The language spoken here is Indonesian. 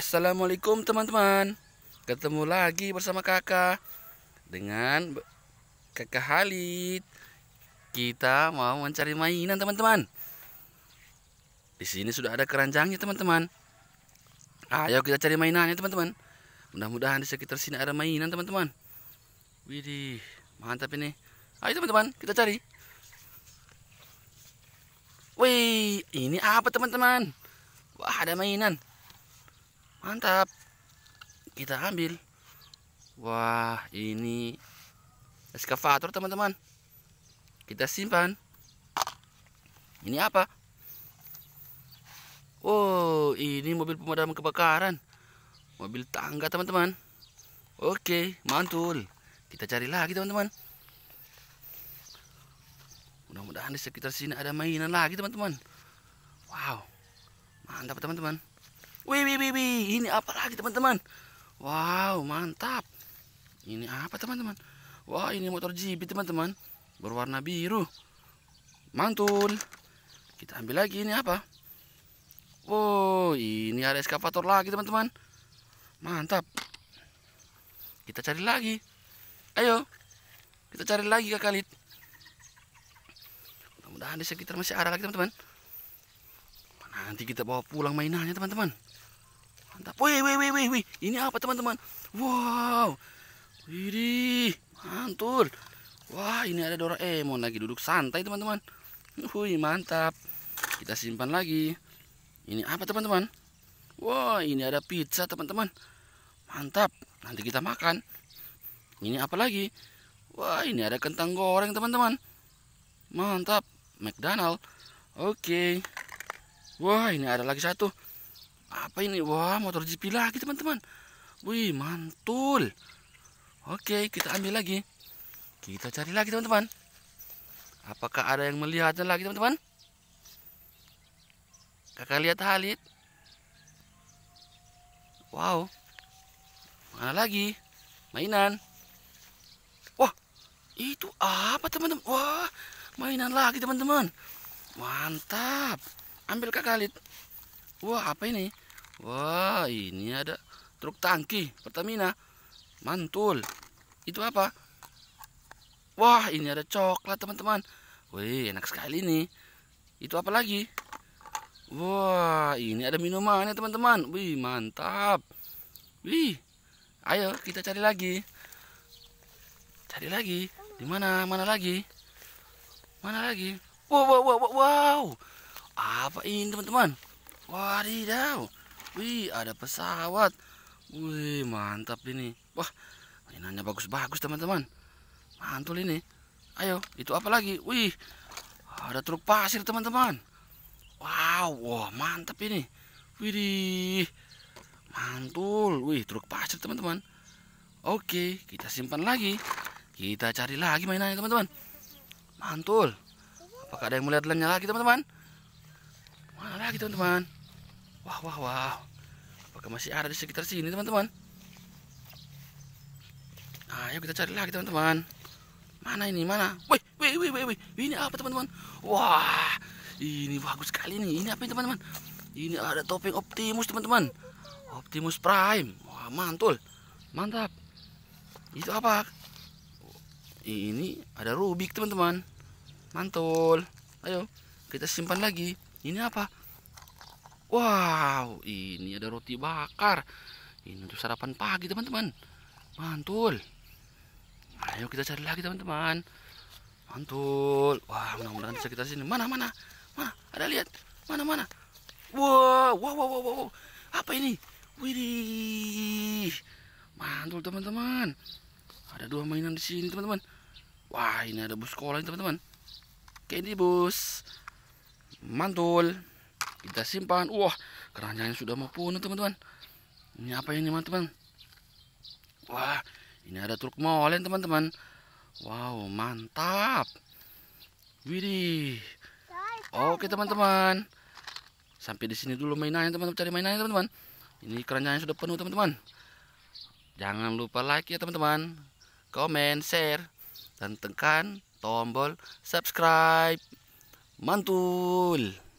Assalamualaikum teman-teman Ketemu lagi bersama kakak Dengan kakak Halid Kita mau mencari mainan teman-teman Di sini sudah ada keranjangnya teman-teman Ayo kita cari mainannya teman-teman Mudah-mudahan di sekitar sini ada mainan teman-teman Widih mantap ini Ayo teman-teman kita cari Wih ini apa teman-teman Wah ada mainan mantap kita ambil wah ini eskavator teman-teman kita simpan ini apa Oh ini mobil pemadam kebakaran mobil tangga teman-teman oke mantul kita cari lagi teman-teman mudah-mudahan di sekitar sini ada mainan lagi teman-teman wow mantap teman-teman Wih, wih, wih, wih. Ini apa lagi teman-teman? Wow, mantap. Ini apa teman-teman? Wah, ini motor GP teman-teman. Berwarna biru. Mantul. Kita ambil lagi ini apa? Wow, ini ada eskavator lagi teman-teman. Mantap. Kita cari lagi. Ayo. Kita cari lagi Kak Khalid. Mudah-mudahan di sekitar masih ada lagi teman-teman. Nanti kita bawa pulang mainannya teman-teman mantap wih wih wih wih ini apa teman-teman wow Widih, mantul. Wah, ini ada Doraemon lagi duduk santai, teman-teman. Wih, mantap. Kita simpan lagi. Ini apa, teman-teman? Wah, ini ada pizza, teman-teman. Mantap. Nanti kita makan. Ini apa lagi? Wah, ini ada kentang goreng, teman-teman. Mantap. McDonald. Oke. Wah, ini ada lagi satu apa ini wah motor GP lagi teman-teman wih mantul oke kita ambil lagi kita cari lagi teman-teman apakah ada yang melihatnya lagi teman-teman kakak lihat Halid wow mana lagi mainan wah itu apa teman-teman wah mainan lagi teman-teman mantap ambil kakak Halid wah apa ini Wah, ini ada truk tangki Pertamina. Mantul. Itu apa? Wah, ini ada coklat, teman-teman. Wih, enak sekali ini. Itu apa lagi? Wah, ini ada minumannya, teman-teman. Wih, mantap. Wih. Ayo, kita cari lagi. Cari lagi. Di mana? Mana lagi? Mana lagi? Wow, wow, wow, wow. Apa ini, teman-teman? Wadidaw. Wih, ada pesawat. Wih, mantap ini. Wah, mainannya bagus-bagus, teman-teman. Mantul ini. Ayo, itu apa lagi? Wih, ada truk pasir, teman-teman. Wow, wah, mantap ini. Wih Mantul. Wih, truk pasir, teman-teman. Oke, kita simpan lagi. Kita cari lagi mainannya, teman-teman. Mantul. Apakah ada yang melihat lainnya lagi, teman-teman? Mana lagi, teman-teman? Wah, wah, wah. Apakah masih ada di sekitar sini, teman-teman? Nah, ayo kita cari lagi, teman-teman. Mana ini? Mana? Wih, wih, wih, wih, wih. Ini apa, teman-teman? Wah, ini bagus sekali nih. Ini apa teman-teman? Ini ada topeng Optimus, teman-teman. Optimus Prime. Wah, mantul. Mantap. Itu apa? Ini ada Rubik, teman-teman. Mantul. Ayo, kita simpan lagi. Ini apa? Wow, ini ada roti bakar. Ini untuk sarapan pagi, teman-teman. Mantul. Ayo kita cari lagi, teman-teman. Mantul. Wah, mudah-mudahan bisa kita sini. Mana, mana? Mana? Ada lihat? Mana, mana? Wow, wow, wow, wow, wow. Apa ini? Widih. Mantul, teman-teman. Ada dua mainan di sini, teman-teman. Wah, ini ada bus sekolah, teman-teman. Candy bus. Mantul kita simpan wah keranjangnya sudah mau teman-teman ini apa ini teman-teman wah ini ada truk molen teman-teman wow mantap widih oke teman-teman sampai di sini dulu mainannya teman-teman cari mainannya teman-teman ini keranjangnya sudah penuh teman-teman jangan lupa like ya teman-teman komen share dan tekan tombol subscribe mantul